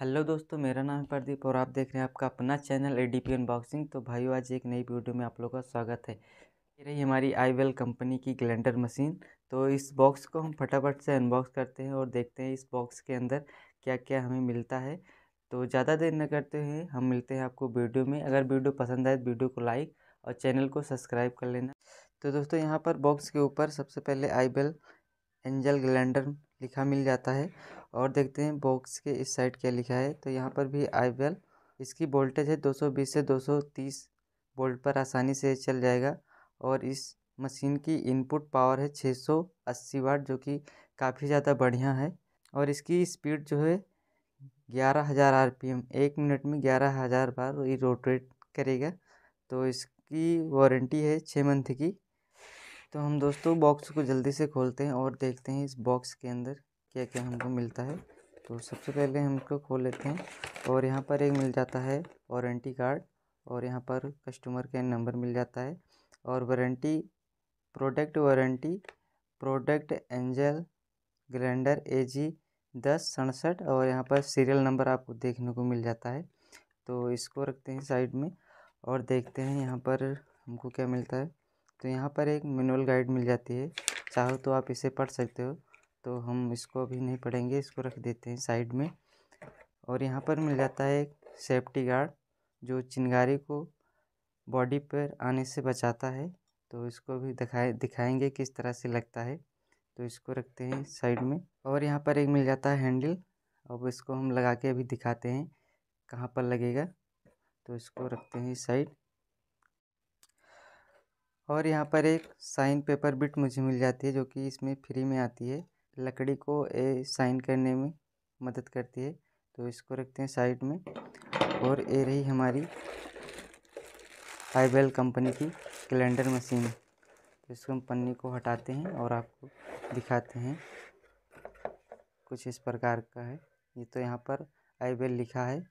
hello दोस्तों मेरा नाम है प्रदीप और आप देख रहे हैं आपका अपना channel A D P unboxing तो भाइयों आज एक नई वीडियो में आप लोगों का स्वागत है ये रही हमारी आईवेल कंपनी की ग्लेंडर मशीन तो इस बॉक्स को हम फटाफट से अनबॉक्स करते हैं और देखते हैं इस बॉक्स के अंदर क्या क्या हमें मिलता है तो ज़्यादा देर न करते हुए हम मिलते हैं आपको वीडियो में अगर वीडियो पसंद आए तो वीडियो को लाइक और चैनल को सब्सक्राइब कर लेना तो दोस्तों यहाँ पर बॉक्स के ऊपर सबसे पहले आईवेल एंजल ग्लैंडर लिखा मिल जाता है और देखते हैं बॉक्स के इस साइड क्या लिखा है तो यहाँ पर भी आई वेल इसकी वोल्टेज है 220 से 230 वोल्ट पर आसानी से चल जाएगा और इस मशीन की इनपुट पावर है 680 वाट जो कि काफ़ी ज़्यादा बढ़िया है और इसकी स्पीड जो है ग्यारह हज़ार आर पी एम एक मिनट में ग्यारह हज़ार बार ये रोटेट करेगा तो इसकी वारंटी है छः मंथ की तो हम दोस्तों बॉक्स को जल्दी से खोलते हैं और देखते हैं इस बॉक्स के अंदर क्या क्या हमको मिलता है तो सबसे पहले हम इसको खोल लेते हैं और यहाँ पर एक मिल जाता है वारंटी कार्ड और यहाँ पर कस्टमर केयर नंबर मिल जाता है और warranty product warranty product angle grinder A G दस सड़सठ और यहाँ पर सीरियल नंबर आपको देखने को मिल जाता है तो इसको रखते हैं साइड में और देखते हैं यहाँ पर हमको क्या मिलता है तो यहाँ पर एक मेनुअल गाइड मिल जाती है चाहो तो आप इसे पढ़ सकते हो तो हम इसको अभी नहीं पढ़ेंगे इसको रख देते हैं साइड में और यहाँ पर मिल जाता है एक सेफ्टी गार्ड जो चिंगारी को बॉडी पर आने से बचाता है तो इसको भी दिखाए दिखाएंगे किस तरह से लगता है तो इसको रखते हैं साइड में और यहाँ पर एक मिल जाता है हैंडल अब इसको हम लगा के अभी दिखाते हैं कहाँ पर लगेगा तो इसको रखते हैं साइड और यहाँ पर एक साइन पेपर बिट मुझे मिल जाती है जो कि इसमें फ्री में आती है लकड़ी को ए साइन करने में मदद करती है तो इसको रखते हैं साइड में और ये रही हमारी आईबेल कंपनी की कैलेंडर मशीन तो इसको हम पन्नी को हटाते हैं और आपको दिखाते हैं कुछ इस प्रकार का है ये तो यहाँ पर आईबेल लिखा है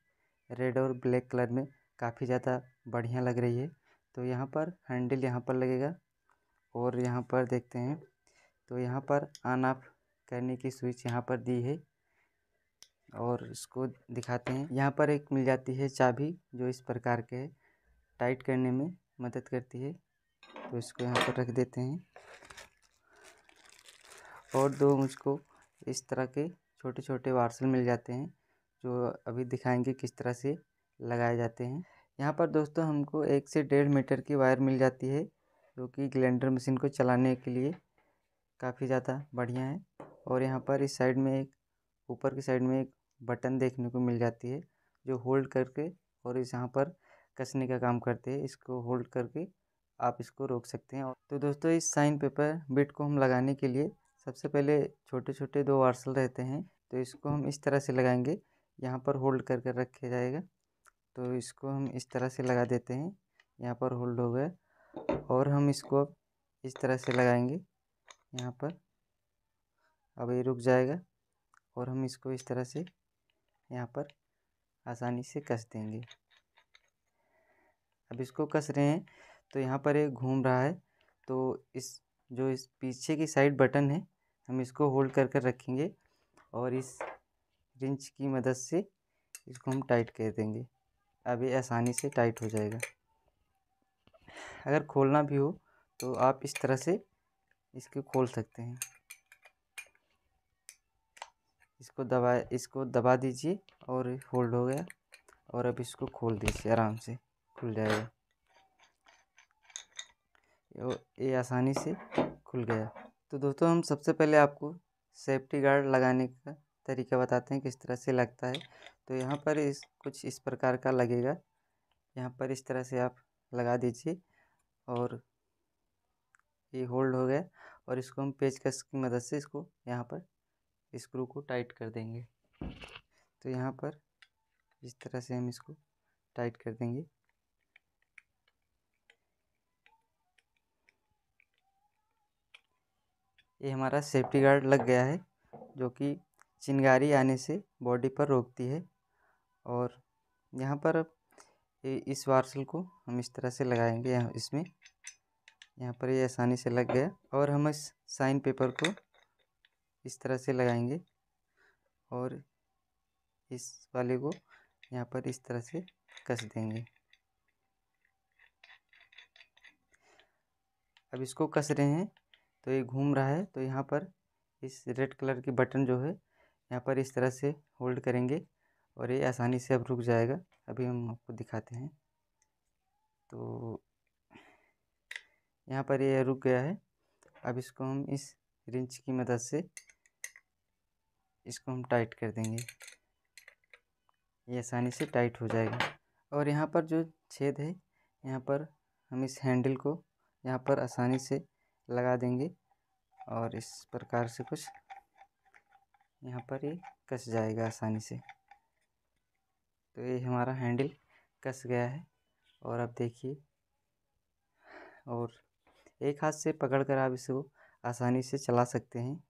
रेड और ब्लैक कलर में काफ़ी ज़्यादा बढ़िया लग रही है तो यहाँ पर हैंडल यहाँ पर लगेगा और यहाँ पर देखते हैं तो यहाँ पर आन ऑफ करने की स्विच यहाँ पर दी है और इसको दिखाते हैं यहाँ पर एक मिल जाती है चाबी जो इस प्रकार के है टाइट करने में मदद करती है तो इसको यहाँ पर रख देते हैं और दो मुझको इस तरह के छोटे छोटे वार्सल मिल जाते हैं जो अभी दिखाएंगे किस तरह से लगाए जाते हैं यहाँ पर दोस्तों हमको एक से डेढ़ मीटर की वायर मिल जाती है जो कि ग्लेंडर मशीन को चलाने के लिए काफ़ी ज़्यादा बढ़िया है और यहाँ पर इस साइड में एक ऊपर की साइड में एक बटन देखने को मिल जाती है जो होल्ड करके और इस यहाँ पर कसने का काम करते हैं इसको होल्ड करके आप इसको रोक सकते हैं तो दोस्तों इस साइन पेपर बिट को हम लगाने के लिए सबसे पहले छोटे छोटे दो वार्सल रहते हैं तो इसको हम इस तरह से लगाएंगे यहाँ पर होल्ड करके रखे जाएगा तो इसको हम इस तरह से लगा देते हैं यहाँ पर होल्ड हो गया और हम इसको इस तरह से लगाएंगे यहाँ पर अब ये रुक जाएगा और हम इसको इस तरह से यहाँ पर आसानी से कस देंगे अब इसको कस रहे हैं तो यहाँ पर ये घूम रहा है तो इस जो इस पीछे की साइड बटन है हम इसको होल्ड कर कर रखेंगे और इस रिंच की मदद से इसको हम टाइट कर देंगे अब ये आसानी से टाइट हो जाएगा अगर खोलना भी हो तो आप इस तरह से इसको खोल सकते हैं इसको दबा इसको दबा दीजिए और होल्ड हो गया और अब इसको खोल दीजिए आराम से खुल जाएगा ये आसानी से खुल गया तो दोस्तों हम सबसे पहले आपको सेफ्टी गार्ड लगाने का तरीका बताते हैं किस तरह से लगता है तो यहाँ पर इस कुछ इस प्रकार का लगेगा यहाँ पर इस तरह से आप लगा दीजिए और ये होल्ड हो गया और इसको हम पेचकश की मदद से इसको यहाँ पर स्क्रू को टाइट कर देंगे तो यहाँ पर इस तरह से हम इसको टाइट कर देंगे ये हमारा सेफ्टी गार्ड लग गया है जो कि चिंगारी आने से बॉडी पर रोकती है और यहाँ पर अब इस वार्सल को हम इस तरह से लगाएंगे यहाँ इसमें यहाँ पर ये यह आसानी से लग गया और हम इस साइन पेपर को इस तरह से लगाएंगे और इस वाले को यहाँ पर इस तरह से कस देंगे अब इसको कस रहे हैं तो ये घूम रहा है तो यहाँ पर इस रेड कलर की बटन जो है यहाँ पर इस तरह से होल्ड करेंगे और ये आसानी से अब रुक जाएगा अभी हम आपको दिखाते हैं तो यहाँ पर ये रुक गया है अब इसको हम इस रिंच की मदद से इसको हम टाइट कर देंगे ये आसानी से टाइट हो जाएगा और यहाँ पर जो छेद है यहाँ पर हम इस हैंडल को यहाँ पर आसानी से लगा देंगे और इस प्रकार से कुछ यहाँ पर ये कस जाएगा आसानी से तो ये हमारा हैंडल कस गया है और अब देखिए और एक हाथ से पकड़ कर आप इसको आसानी से चला सकते हैं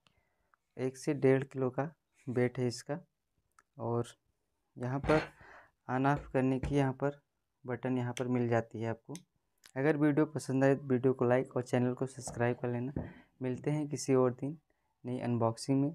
एक से डेढ़ किलो का बेट है इसका और यहाँ पर ऑन ऑफ करने की यहाँ पर बटन यहाँ पर मिल जाती है आपको अगर वीडियो पसंद आए तो वीडियो को लाइक और चैनल को सब्सक्राइब कर लेना मिलते हैं किसी और दिन नई अनबॉक्सिंग में